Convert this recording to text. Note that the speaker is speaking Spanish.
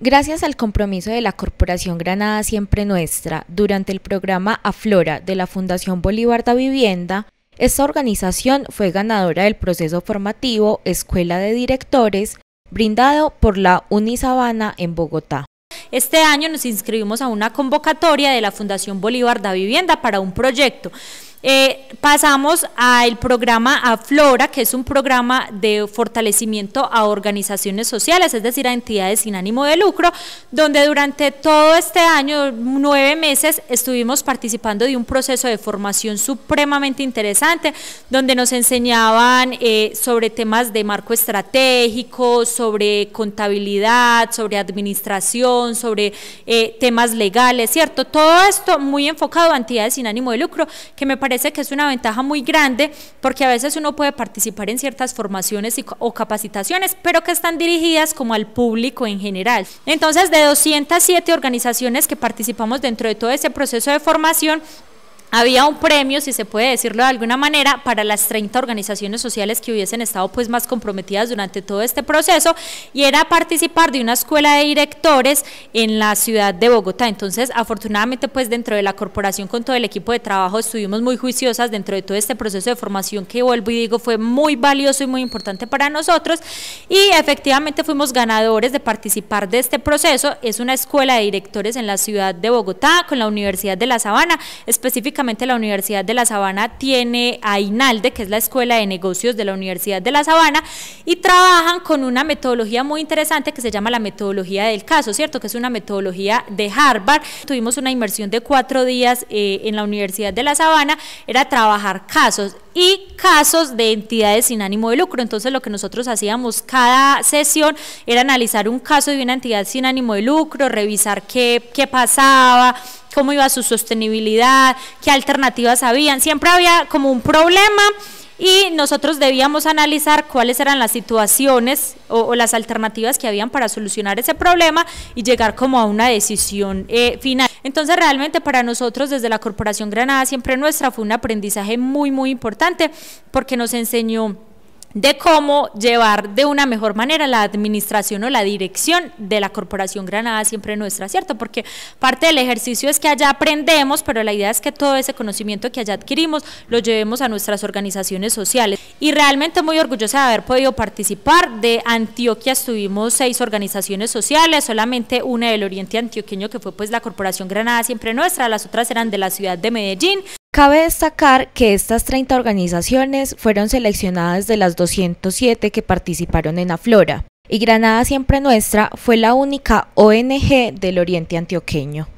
Gracias al compromiso de la Corporación Granada Siempre Nuestra durante el programa Aflora de la Fundación Bolívar de Vivienda, esta organización fue ganadora del proceso formativo Escuela de Directores brindado por la Unisabana en Bogotá. Este año nos inscribimos a una convocatoria de la Fundación Bolívar de Vivienda para un proyecto eh, pasamos al programa Aflora, que es un programa de fortalecimiento a organizaciones sociales, es decir, a entidades sin ánimo de lucro, donde durante todo este año, nueve meses, estuvimos participando de un proceso de formación supremamente interesante, donde nos enseñaban eh, sobre temas de marco estratégico, sobre contabilidad, sobre administración, sobre eh, temas legales, ¿cierto? Todo esto muy enfocado a entidades sin ánimo de lucro, que me parece parece que es una ventaja muy grande porque a veces uno puede participar en ciertas formaciones o capacitaciones, pero que están dirigidas como al público en general. Entonces, de 207 organizaciones que participamos dentro de todo ese proceso de formación, había un premio, si se puede decirlo de alguna manera, para las 30 organizaciones sociales que hubiesen estado pues más comprometidas durante todo este proceso y era participar de una escuela de directores en la ciudad de Bogotá. Entonces, afortunadamente pues dentro de la corporación con todo el equipo de trabajo estuvimos muy juiciosas dentro de todo este proceso de formación que vuelvo y digo fue muy valioso y muy importante para nosotros y efectivamente fuimos ganadores de participar de este proceso. Es una escuela de directores en la ciudad de Bogotá con la Universidad de La Sabana, específicamente la Universidad de La Sabana tiene a INALDE, que es la Escuela de Negocios de la Universidad de La Sabana, y trabajan con una metodología muy interesante que se llama la metodología del caso, ¿cierto? Que es una metodología de Harvard. Tuvimos una inmersión de cuatro días eh, en la Universidad de La Sabana, era trabajar casos y casos de entidades sin ánimo de lucro. Entonces lo que nosotros hacíamos cada sesión era analizar un caso de una entidad sin ánimo de lucro, revisar qué, pasaba, cómo iba su sostenibilidad, qué alternativas habían. Siempre había como un problema y nosotros debíamos analizar cuáles eran las situaciones o, las alternativas que habían para solucionar ese problema y llegar como a una decisión eh, final. Entonces realmente para nosotros desde la Corporación Granada siempre nuestra fue un aprendizaje muy, muy importante porque nos enseñó de cómo llevar de una mejor manera la administración o la dirección de la Corporación Granada Siempre Nuestra, ¿cierto? Porque parte del ejercicio es que allá aprendemos, pero la idea es que todo ese conocimiento que allá adquirimos lo llevemos a nuestras organizaciones sociales. Y realmente muy orgullosa de haber podido participar. De Antioquia estuvimos seis organizaciones sociales, solamente una del Oriente Antioqueño que fue pues la Corporación Granada Siempre Nuestra, las otras eran de la ciudad de Medellín. Cabe destacar que estas 30 organizaciones fueron seleccionadas de las 207 que participaron en Aflora, y Granada Siempre Nuestra fue la única ONG del Oriente Antioqueño.